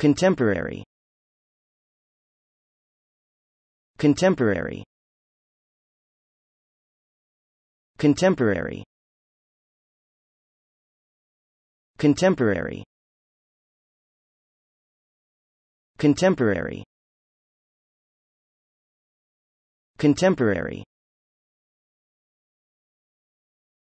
Contemporary Contemporary Contemporary Contemporary Contemporary Contemporary